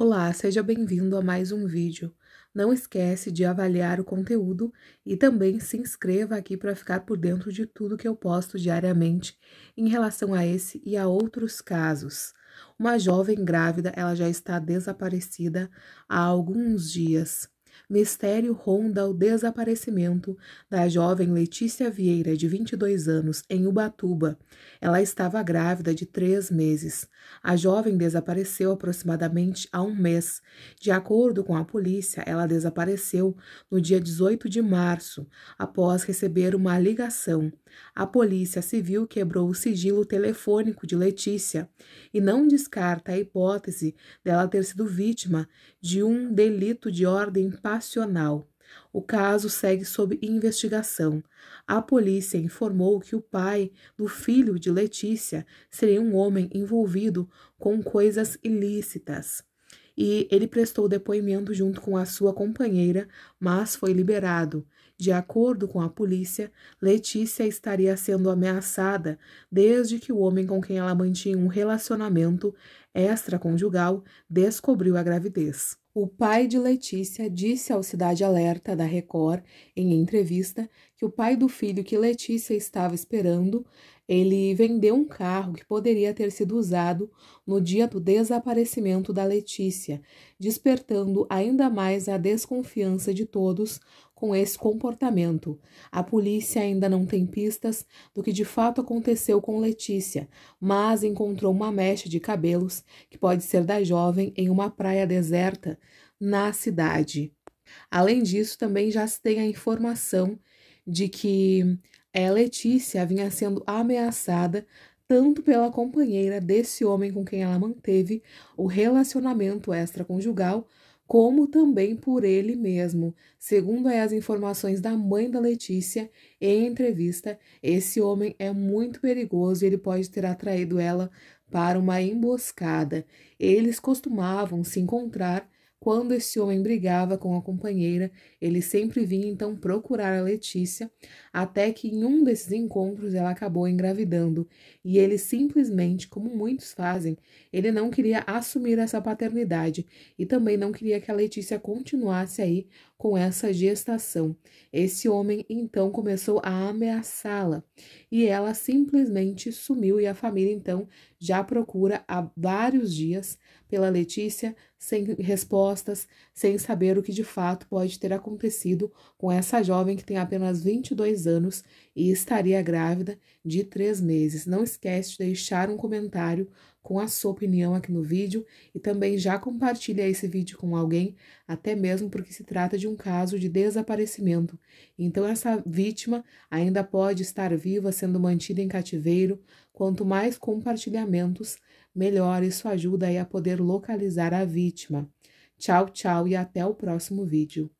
Olá, seja bem-vindo a mais um vídeo. Não esquece de avaliar o conteúdo e também se inscreva aqui para ficar por dentro de tudo que eu posto diariamente em relação a esse e a outros casos. Uma jovem grávida, ela já está desaparecida há alguns dias mistério ronda o desaparecimento da jovem Letícia Vieira, de 22 anos, em Ubatuba. Ela estava grávida de três meses. A jovem desapareceu aproximadamente há um mês. De acordo com a polícia, ela desapareceu no dia 18 de março, após receber uma ligação. A polícia civil quebrou o sigilo telefônico de Letícia e não descarta a hipótese dela ter sido vítima de um delito de ordem passional. O caso segue sob investigação. A polícia informou que o pai do filho de Letícia seria um homem envolvido com coisas ilícitas. E ele prestou depoimento junto com a sua companheira, mas foi liberado. De acordo com a polícia, Letícia estaria sendo ameaçada desde que o homem com quem ela mantinha um relacionamento extraconjugal descobriu a gravidez. O pai de Letícia disse ao Cidade Alerta da Record, em entrevista, que o pai do filho que Letícia estava esperando ele vendeu um carro que poderia ter sido usado no dia do desaparecimento da Letícia, despertando ainda mais a desconfiança de todos com esse comportamento. A polícia ainda não tem pistas do que de fato aconteceu com Letícia, mas encontrou uma mecha de cabelos que pode ser da jovem em uma praia deserta na cidade. Além disso, também já se tem a informação de que é, Letícia vinha sendo ameaçada tanto pela companheira desse homem com quem ela manteve o relacionamento extraconjugal, como também por ele mesmo. Segundo as informações da mãe da Letícia, em entrevista, esse homem é muito perigoso e ele pode ter atraído ela para uma emboscada. Eles costumavam se encontrar quando esse homem brigava com a companheira, ele sempre vinha então procurar a Letícia, até que em um desses encontros ela acabou engravidando, e ele simplesmente, como muitos fazem, ele não queria assumir essa paternidade e também não queria que a Letícia continuasse aí com essa gestação. Esse homem então começou a ameaçá-la e ela simplesmente sumiu e a família então já procura há vários dias pela Letícia sem respostas, sem saber o que de fato pode ter acontecido com essa jovem que tem apenas 22 anos e estaria grávida de três meses. Não esquece de deixar um comentário com a sua opinião aqui no vídeo e também já compartilha esse vídeo com alguém, até mesmo porque se trata de um caso de desaparecimento. Então essa vítima ainda pode estar viva sendo mantida em cativeiro. Quanto mais compartilhamentos, melhor. Isso ajuda aí a poder localizar a vítima. Tchau, tchau e até o próximo vídeo.